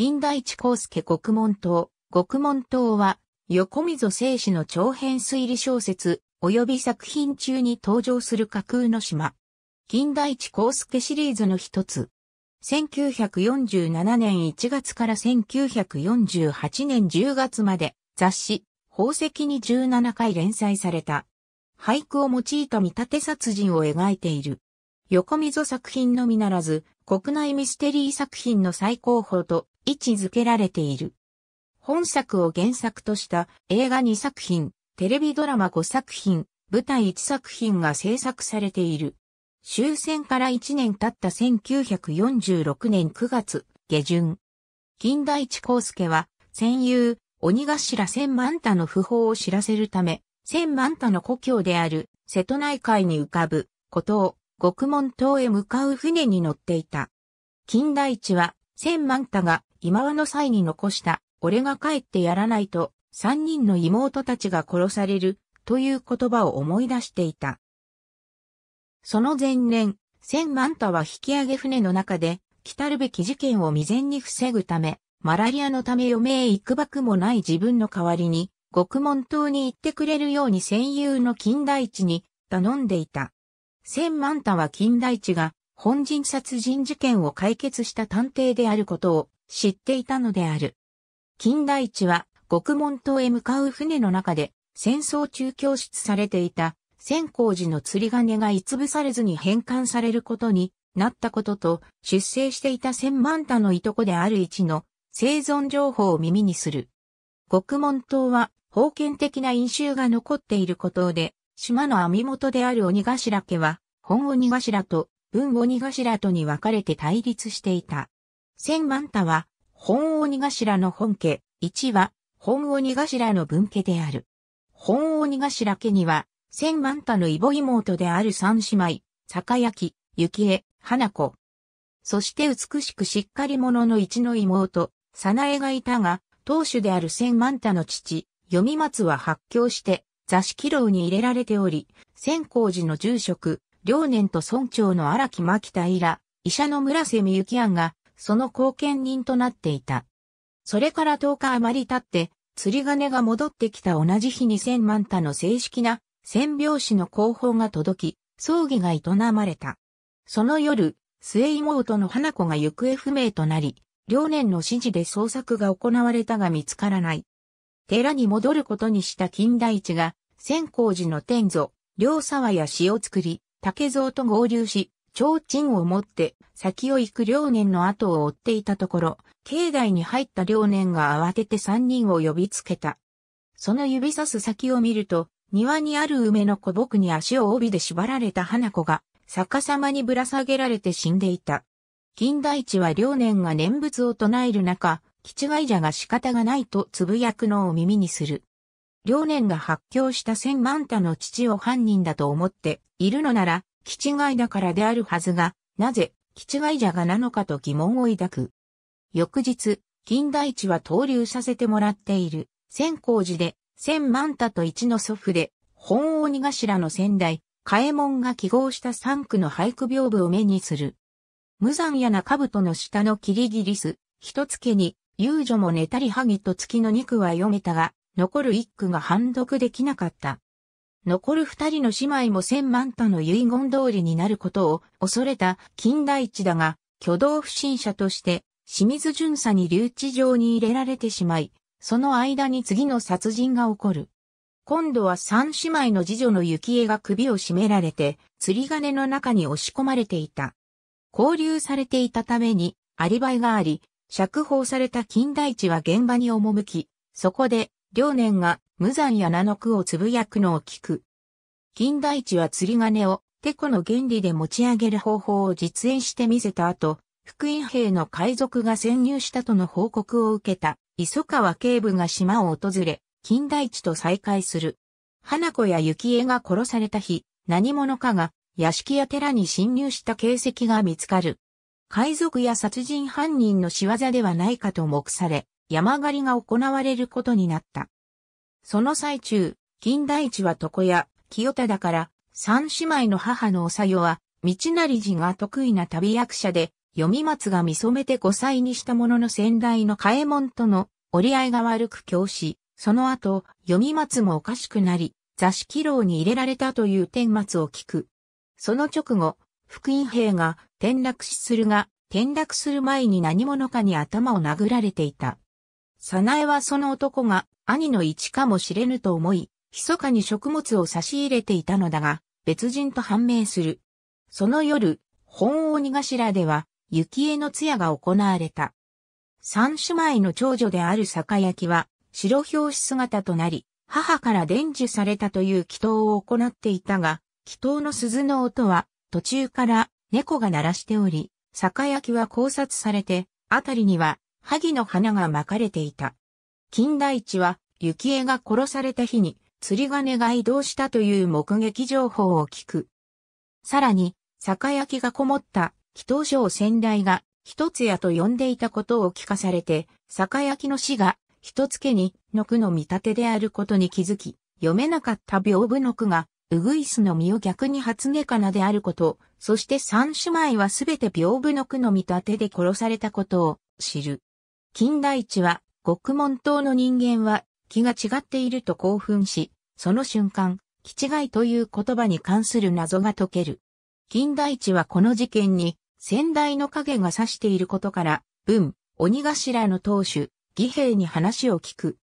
金大地康介国門島。国門島は、横溝正史の長編推理小説、及び作品中に登場する架空の島。金大地康介シリーズの一つ。1947年1月から1948年10月まで雑誌、宝石に17回連載された。俳句を用いた見立て殺人を描いている。横溝作品のみならず、国内ミステリー作品の最高峰と位置づけられている。本作を原作とした映画2作品、テレビドラマ5作品、舞台1作品が制作されている。終戦から1年経った1946年9月下旬。近代一光介は、戦友、鬼頭千万太の訃報を知らせるため、千万太の故郷である瀬戸内海に浮かぶ、孤島、獄門島へ向かう船に乗っていた。金田一は、千万太が今和の際に残した、俺が帰ってやらないと、三人の妹たちが殺される、という言葉を思い出していた。その前年、千万太は引き上げ船の中で、来るべき事件を未然に防ぐため、マラリアのため余命いくばくもない自分の代わりに、獄門島に行ってくれるように戦友の金大地に頼んでいた。千万太は金大地が本人殺人事件を解決した探偵であることを知っていたのである。金代地は、獄門島へ向かう船の中で、戦争中教室されていた、仙光寺の釣り金がつぶされずに返還されることになったことと、出征していた千万太のいとこである一の生存情報を耳にする。獄門島は、封建的な飲酒が残っていることで、島の網元である鬼頭家は、本鬼頭と文鬼頭とに分かれて対立していた。千万太は、本鬼頭の本家、一は、本鬼頭の分家である。本鬼頭家には、千万太の異母妹である三姉妹、坂焼、幸恵、花子。そして美しくしっかり者の一の妹、早苗がいたが、当主である千万太の父、読松は発狂して、座敷牢に入れられており、千光寺の住職、両年と村長の荒木牧田ら、医者の村瀬美幸庵が、その貢献人となっていた。それから10日余り経って、釣り金が戻ってきた同じ日に千万太の正式な千拍子の広報が届き、葬儀が営まれた。その夜、末妹の花子が行方不明となり、両年の指示で捜索が行われたが見つからない。寺に戻ることにした金代一が、千光寺の天祖、両沢や詩を作り、竹蔵と合流し、提灯を持って先を行く両年の後を追っていたところ、境内に入った両年が慌てて三人を呼びつけた。その指さす先を見ると、庭にある梅の古木に足を帯で縛られた花子が逆さまにぶら下げられて死んでいた。金大地は両年が念仏を唱える中、吉外者が仕方がないとつぶやくのを耳にする。両年が発狂した千万太の父を犯人だと思っているのなら、チガいだからであるはずが、なぜ、チガいじゃがなのかと疑問を抱く。翌日、金田一は登竜させてもらっている、千光寺で、千万太と一の祖父で、本鬼頭の仙台、カエモンが記号した三区の俳句屏風を目にする。無残やな兜の下のキリギリス、一月に、遊女も寝たりはぎと月の二句は読めたが、残る一句が判読できなかった。残る二人の姉妹も千万との遺言通りになることを恐れた金大一だが、挙動不審者として清水巡査に留置場に入れられてしまい、その間に次の殺人が起こる。今度は三姉妹の次女の幸恵が首を絞められて、釣り金の中に押し込まれていた。交流されていたために、アリバイがあり、釈放された金大一は現場に赴き、そこで、両年が無残や名の句をつぶやくのを聞く。金田一は釣り金を、テコの原理で持ち上げる方法を実演してみせた後、福音兵の海賊が潜入したとの報告を受けた、磯川警部が島を訪れ、金田一と再会する。花子や幸江が殺された日、何者かが屋敷や寺に侵入した形跡が見つかる。海賊や殺人犯人の仕業ではないかと目され、山狩りが行われることになった。その最中、金大地は床屋、清忠から三姉妹の母のおさよは、道成寺が得意な旅役者で、読み松が見染めて五歳にしたものの先代の嘉右衛門との折り合いが悪く教師、その後、読み松もおかしくなり、座敷牢に入れられたという天末を聞く。その直後、福音兵が転落死するが、転落する前に何者かに頭を殴られていた。早苗はその男が兄の一かもしれぬと思い、密かに食物を差し入れていたのだが、別人と判明する。その夜、本鬼頭では、雪江の通夜が行われた。三姉妹の長女である酒焼は、白表紙姿となり、母から伝授されたという祈祷を行っていたが、祈祷の鈴の音は、途中から猫が鳴らしており、酒焼は考察されて、あたりには萩の花が巻かれていた。金田一は、幸恵が殺された日に、釣り鐘が移動したという目撃情報を聞く。さらに、酒焼きがこもった祈祷書を先代が一つやと呼んでいたことを聞かされて、酒焼きの死が一つ家にの句の見立てであることに気づき、読めなかった屏風の句が、うぐいすの実を逆に初音かなであること、そして三姉妹はすべて屏風の句の見立てで殺されたことを知る。金田一は、獄門島の人間は気が違っていると興奮し、その瞬間、気違いという言葉に関する謎が解ける。金田一はこの事件に、先代の影が指していることから、文、鬼頭の当主、義兵に話を聞く。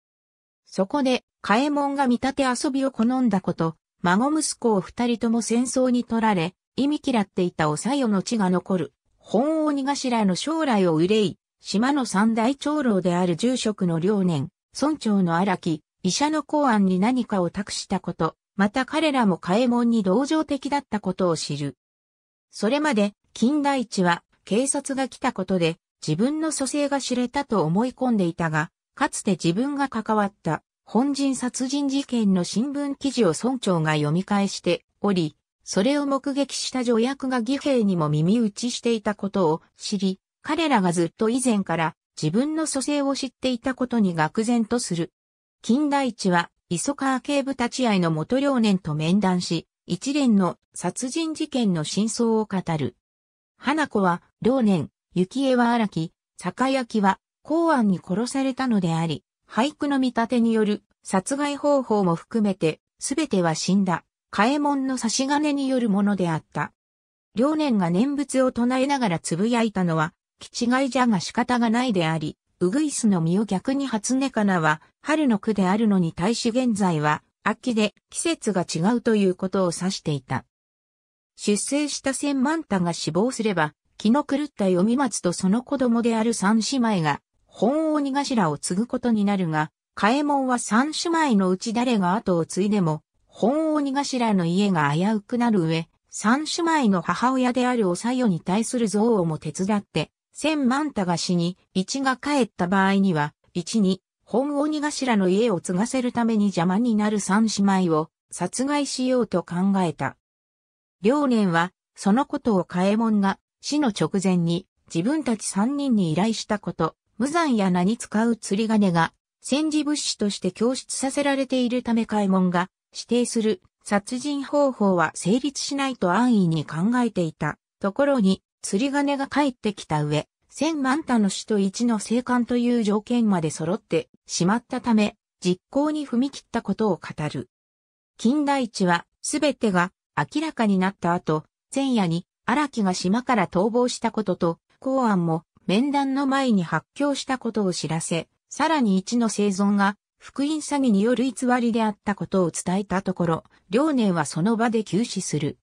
そこで、嘉右衛門が見立て遊びを好んだこと、孫息子を二人とも戦争に取られ、意味嫌っていたおさよの血が残る、本鬼頭の将来を憂い、島の三大長老である住職の両年、村長の荒木、医者の公安に何かを託したこと、また彼らも開門に同情的だったことを知る。それまで、金田一は警察が来たことで自分の蘇生が知れたと思い込んでいたが、かつて自分が関わった本人殺人事件の新聞記事を村長が読み返しており、それを目撃した助役が義兵にも耳打ちしていたことを知り、彼らがずっと以前から自分の蘇生を知っていたことに愕然とする。金代一は、磯川警部立ち会いの元両年と面談し、一連の殺人事件の真相を語る。花子は、両年、幸恵は荒木、坂焼は、公安に殺されたのであり、俳句の見立てによる殺害方法も含めて、すべては死んだ、替え物門の差し金によるものであった。両年が念仏を唱えながらつぶやいたのは、気違いじゃが仕方がないであり、ウグイスの実を逆に初音かなは春の句であるのに対し現在は秋で季節が違うということを指していた。出生した千万太が死亡すれば、気の狂った読み松とその子供である三姉妹が本王に頭を継ぐことになるが、嘉右衛門は三姉妹のうち誰が後を継いでも、本王に頭の家が危うくなる上、三姉妹の母親であるおさよに対する憎悪も手伝って、千万太が死に、一が帰った場合には、一に、本鬼頭の家を継がせるために邪魔になる三姉妹を殺害しようと考えた。両年は、そのことを嘉右門が死の直前に自分たち三人に依頼したこと、無残や名に使う釣り鐘が戦時物資として供出させられているため嘉右門が指定する殺人方法は成立しないと安易に考えていた。ところに、釣り鐘が帰ってきた上、千万太の死と一の生還という条件まで揃ってしまったため、実行に踏み切ったことを語る。近代地は、すべてが明らかになった後、前夜に荒木が島から逃亡したことと、公安も面談の前に発狂したことを知らせ、さらに一の生存が福音詐欺による偽りであったことを伝えたところ、両年はその場で休止する。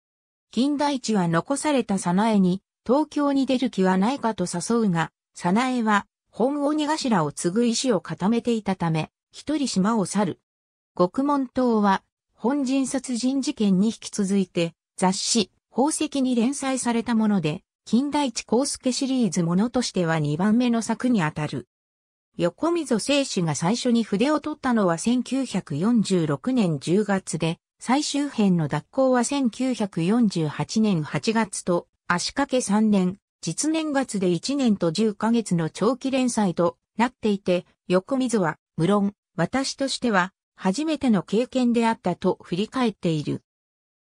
近代地は残された早苗に東京に出る気はないかと誘うが、早苗は、本鬼頭を継ぐ意志を固めていたため、一人島を去る。獄門島は、本人殺人事件に引き続いて、雑誌、宝石に連載されたもので、近代一光介シリーズものとしては2番目の作にあたる。横溝正史が最初に筆を取ったのは1946年10月で、最終編の脱行は1948年8月と足掛け3年、実年月で1年と10ヶ月の長期連載となっていて、横水は、無論、私としては、初めての経験であったと振り返っている。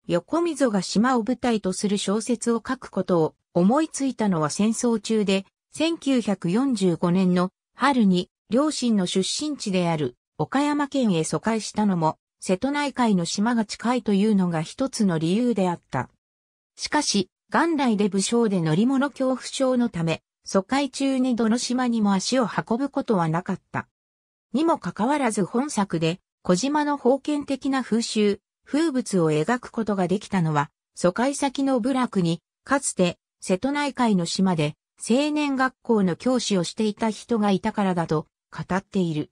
横溝が島を舞台とする小説を書くことを思いついたのは戦争中で、1945年の春に両親の出身地である岡山県へ疎開したのも、瀬戸内海の島が近いというのが一つの理由であった。しかし、元来で武将で乗り物恐怖症のため、疎開中にどの島にも足を運ぶことはなかった。にもかかわらず本作で、小島の封建的な風習、風物を描くことができたのは、疎開先の部落に、かつて、瀬戸内海の島で、青年学校の教師をしていた人がいたからだと、語っている。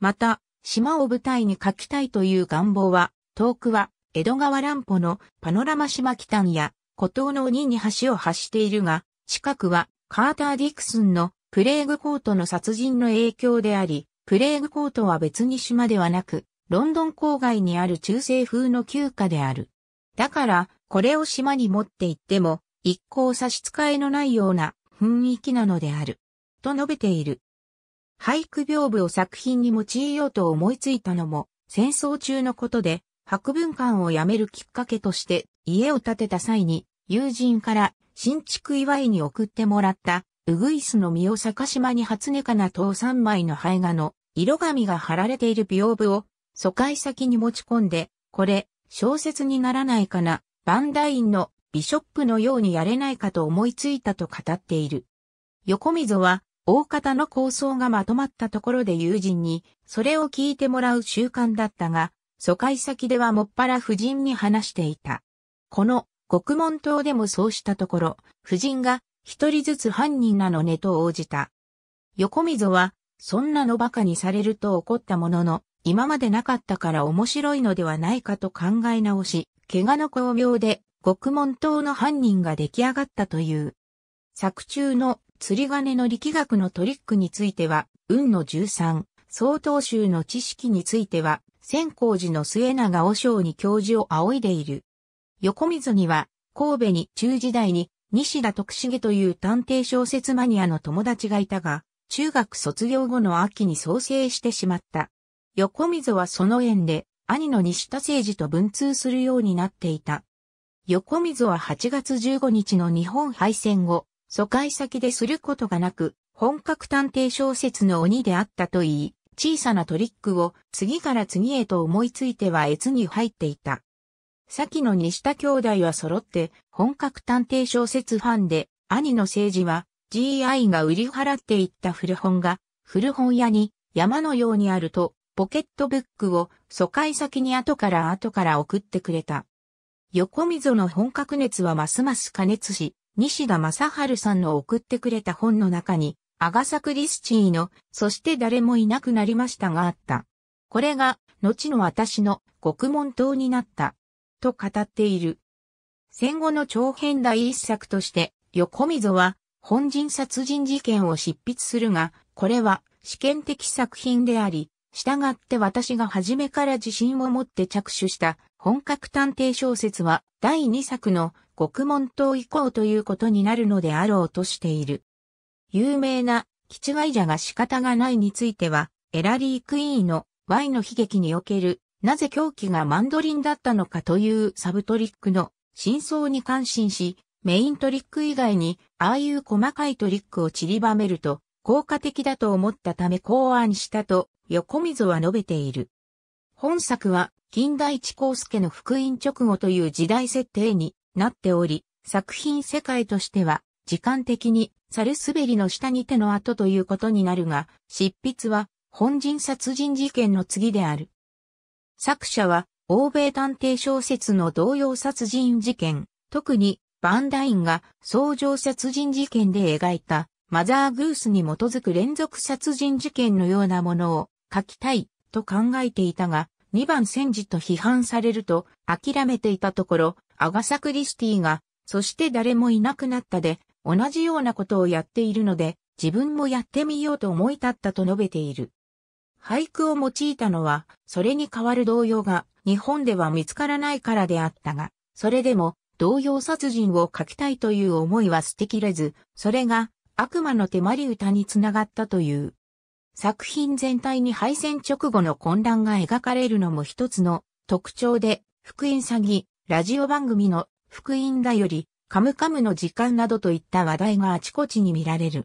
また、島を舞台に描きたいという願望は、遠くは、江戸川乱歩のパノラマ島北端や孤島の鬼に橋を発しているが、近くはカーター・ディクスンのプレーグコートの殺人の影響であり、プレーグコートは別に島ではなく、ロンドン郊外にある中世風の旧家である。だから、これを島に持って行っても、一向差し支えのないような雰囲気なのである。と述べている。俳句屏風を作品に用いようと思いついたのも、戦争中のことで、博文館を辞めるきっかけとして家を建てた際に、友人から新築祝いに送ってもらった、ウグイスの実を逆島に初寝かなと三枚の灰画の色紙が貼られている屏風を疎開先に持ち込んで、これ、小説にならないかな、バンダインのビショップのようにやれないかと思いついたと語っている。横溝は、大方の構想がまとまったところで友人に、それを聞いてもらう習慣だったが、疎開先ではもっぱら夫人に話していた。この獄門島でもそうしたところ、夫人が一人ずつ犯人なのねと応じた。横溝は、そんなの馬鹿にされると怒ったものの、今までなかったから面白いのではないかと考え直し、怪我の巧妙で、獄門島の犯人が出来上がったという。作中の釣り鐘の力学のトリックについては、運の13、曹洞宗の知識については、千光寺の末永和尚に教授を仰いでいる。横溝には、神戸に中時代に西田徳重という探偵小説マニアの友達がいたが、中学卒業後の秋に創生してしまった。横溝はその縁で、兄の西田誠二と文通するようになっていた。横溝は8月15日の日本敗戦後、疎開先ですることがなく、本格探偵小説の鬼であったといい、小さなトリックを次から次へと思いついては越に入っていた。先の西田兄弟は揃って本格探偵小説ファンで、兄の政治は GI が売り払っていった古本が、古本屋に山のようにあると、ポケットブックを疎開先に後から後から送ってくれた。横溝の本格熱はますます加熱し、西田正春さんの送ってくれた本の中に、アガサ・クリスチーの、そして誰もいなくなりましたがあった。これが、後の私の獄門島になった。と語っている。戦後の長編第一作として、横溝は、本人殺人事件を執筆するが、これは試験的作品であり、従って私が初めから自信を持って着手した本格探偵小説は第二作の獄門島以降ということになるのであろうとしている。有名な、キチガイジャが仕方がないについては、エラリー・クイーンの Y の悲劇におけるなぜ狂気がマンドリンだったのかというサブトリックの真相に感心し、メイントリック以外に、ああいう細かいトリックを散りばめると、効果的だと思ったため考案したと、横溝は述べている。本作は、近代一光介の福音直後という時代設定になっており、作品世界としては、時間的に、猿滑りの下に手の跡ということになるが、執筆は、本人殺人事件の次である。作者は、欧米探偵小説の同様殺人事件、特に、バンダインが相乗殺人事件で描いた、マザーグースに基づく連続殺人事件のようなものを書きたいと考えていたが、2番戦時と批判されると諦めていたところ、アガサ・クリスティが、そして誰もいなくなったで、同じようなことをやっているので、自分もやってみようと思い立ったと述べている。俳句を用いたのは、それに代わる動揺が日本では見つからないからであったが、それでも動揺殺人を書きたいという思いは捨てきれず、それが悪魔の手まり歌につながったという。作品全体に敗戦直後の混乱が描かれるのも一つの特徴で、福音詐欺、ラジオ番組の福音だより、カムカムの時間などといった話題があちこちに見られる。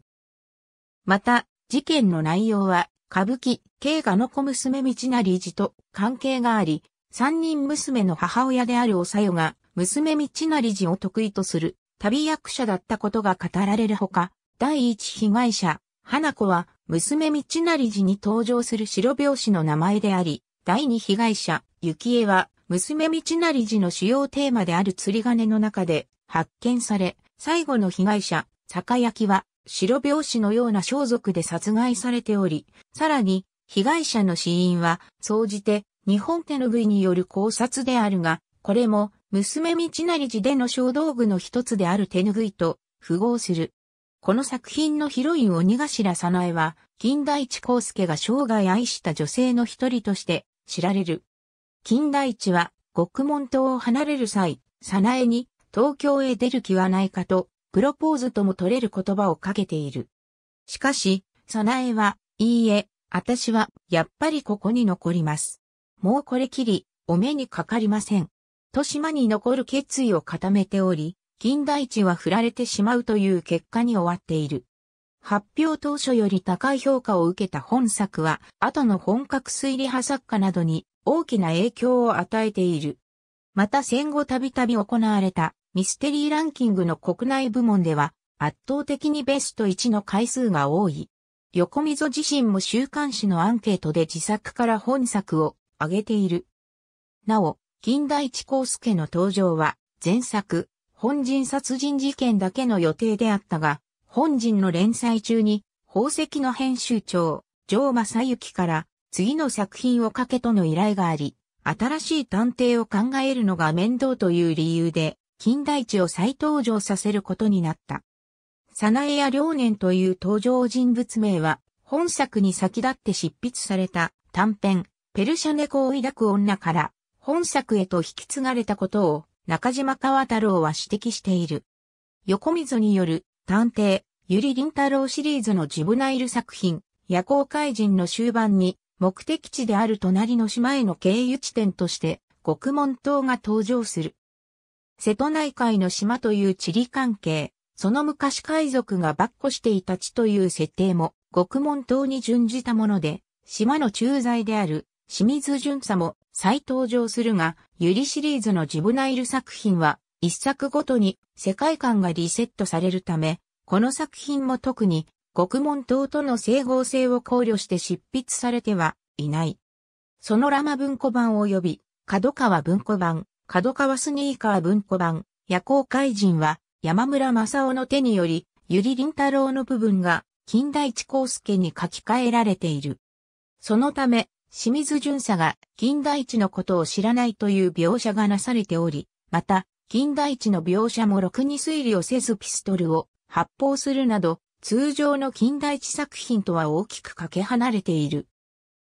また、事件の内容は歌舞伎、慶賀の小娘道成寺と関係があり、三人娘の母親であるおさよが、娘道成寺を得意とする、旅役者だったことが語られるほか、第一被害者、花子は、娘道成寺に登場する白拍子の名前であり、第二被害者、幸恵は、娘道成寺の主要テーマである釣り鐘の中で発見され、最後の被害者、酒焼は、白拍子のような装束で殺害されており、さらに、被害者の死因は、総じて、日本手ぬぐいによる考察であるが、これも、娘道成寺での小道具の一つである手ぬぐいと、符合する。この作品のヒロイン鬼頭さなえは、金田一光介が生涯愛した女性の一人として知られる。金田一は、獄門島を離れる際、さなえに、東京へ出る気はないかとプロポーズとも取れる言葉をかけている。しかし、サナエは、いいえ、私は、やっぱりここに残ります。もうこれきり、お目にかかりません。と島に残る決意を固めており、金大地は振られてしまうという結果に終わっている。発表当初より高い評価を受けた本作は、後の本格推理派作家などに大きな影響を与えている。また戦後たびたび行われたミステリーランキングの国内部門では、圧倒的にベスト1の回数が多い。横溝自身も週刊誌のアンケートで自作から本作を挙げている。なお、金田一光介の登場は、前作、本人殺人事件だけの予定であったが、本人の連載中に、宝石の編集長、城正幸から、次の作品を書けとの依頼があり、新しい探偵を考えるのが面倒という理由で、金代地を再登場させることになった。早苗や良年という登場人物名は、本作に先立って執筆された短編、ペルシャ猫を抱く女から、本作へと引き継がれたことを、中島川太郎は指摘している。横溝による、探偵、ゆりりん太郎シリーズのジブナイル作品、夜行怪人の終盤に、目的地である隣の島への経由地点として、獄門島が登場する。瀬戸内海の島という地理関係、その昔海賊が跋扈していた地という設定も、獄門島に準じたもので、島の駐在である清水巡査も再登場するが、ユリシリーズのジブナイル作品は、一作ごとに世界観がリセットされるため、この作品も特に獄門島との整合性を考慮して執筆されてはいない。そのラマ文庫版及び、角川文庫版、角川スニーカー文庫版、夜行怪人は、山村正夫の手により、ゆりりん太郎の部分が、金田一光介に書き換えられている。そのため、清水巡査が金田一のことを知らないという描写がなされており、また、金田一の描写もろくに推理をせずピストルを発砲するなど、通常の金田一作品とは大きくかけ離れている。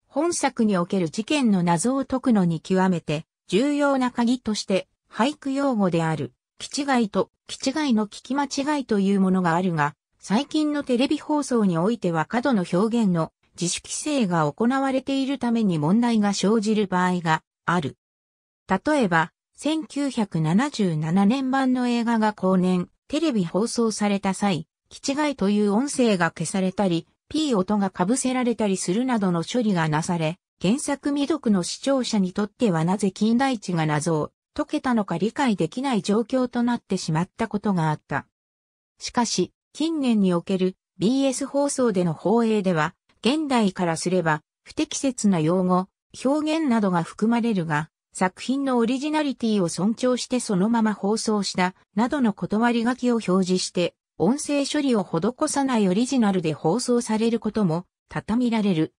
本作における事件の謎を解くのに極めて重要な鍵として、俳句用語である、気違いと、気違いの聞き間違いというものがあるが、最近のテレビ放送においては過度の表現の自主規制が行われているために問題が生じる場合がある。例えば、1977年版の映画が後年、テレビ放送された際、気違いという音声が消されたり、P 音が被せられたりするなどの処理がなされ、原作未読の視聴者にとってはなぜ金代値が謎を解けたのか理解できない状況となってしまったことがあった。しかし、近年における BS 放送での放映では、現代からすれば不適切な用語、表現などが含まれるが、作品のオリジナリティを尊重してそのまま放送した、などの断り書きを表示して、音声処理を施さないオリジナルで放送されることも、たたみられる。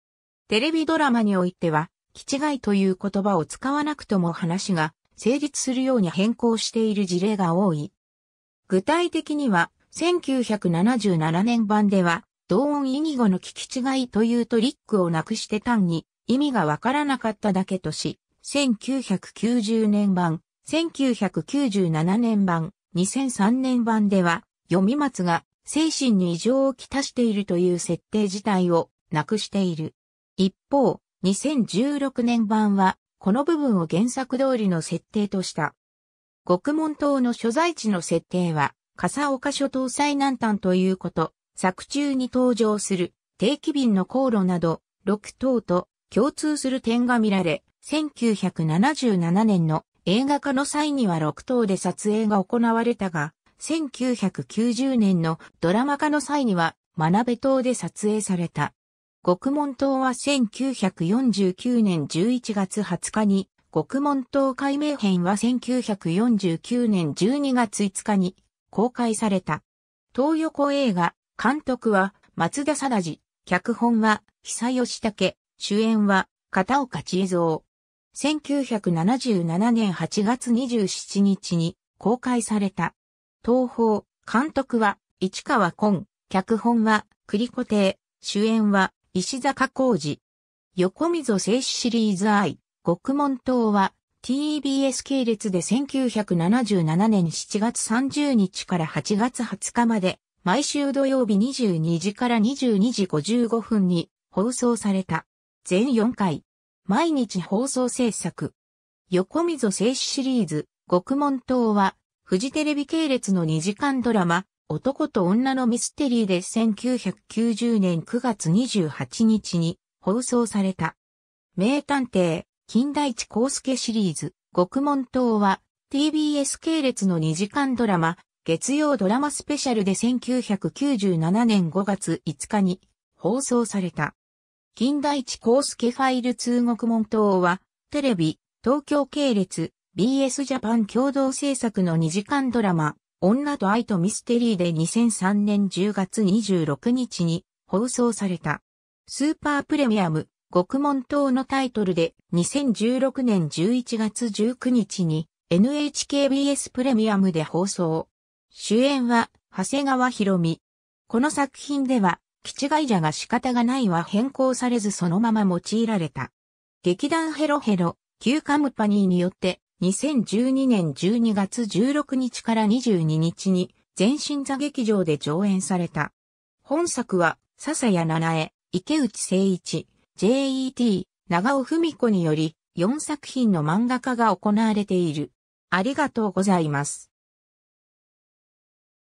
テレビドラマにおいては、き違いという言葉を使わなくとも話が成立するように変更している事例が多い。具体的には、1977年版では、同音意義語の聞き違いというトリックをなくして単に意味がわからなかっただけとし、1990年版、1997年版、2003年版では、読み松が精神に異常をきたしているという設定自体をなくしている。一方、2016年版は、この部分を原作通りの設定とした。獄門島の所在地の設定は、笠岡諸島最南端ということ、作中に登場する定期便の航路など、6島と共通する点が見られ、1977年の映画化の際には6島で撮影が行われたが、1990年のドラマ化の際には、学べ島で撮影された。国門党は1949年11月20日に、国門党解明編は1949年12月5日に公開された。東横映画、監督は松田貞治、脚本は久吉武、主演は片岡千恵蔵。1977年8月27日に公開された。東宝、監督は市川昆、脚本は栗子亭、主演は石坂浩二。横溝静止シリーズ I、極門島は TBS 系列で1977年7月30日から8月20日まで毎週土曜日22時から22時55分に放送された。全4回。毎日放送制作。横溝静止シリーズ、極門島はフジテレビ系列の2時間ドラマ、男と女のミステリーで1990年9月28日に放送された。名探偵、金田一光介シリーズ、獄門島は TBS 系列の2時間ドラマ、月曜ドラマスペシャルで1997年5月5日に放送された。金田一光介ファイル通国門島は、テレビ、東京系列、BS ジャパン共同制作の2時間ドラマ、女と愛とミステリーで2003年10月26日に放送された。スーパープレミアム、極門等のタイトルで2016年11月19日に NHKBS プレミアムで放送。主演は長谷川博美。この作品では、キチ者が仕方がないは変更されずそのまま用いられた。劇団ヘロヘロ、キューカムパニーによって2012年12月16日から22日に全身座劇場で上演された。本作は、笹谷七重、池内誠一、JET、長尾文子により4作品の漫画化が行われている。ありがとうございます。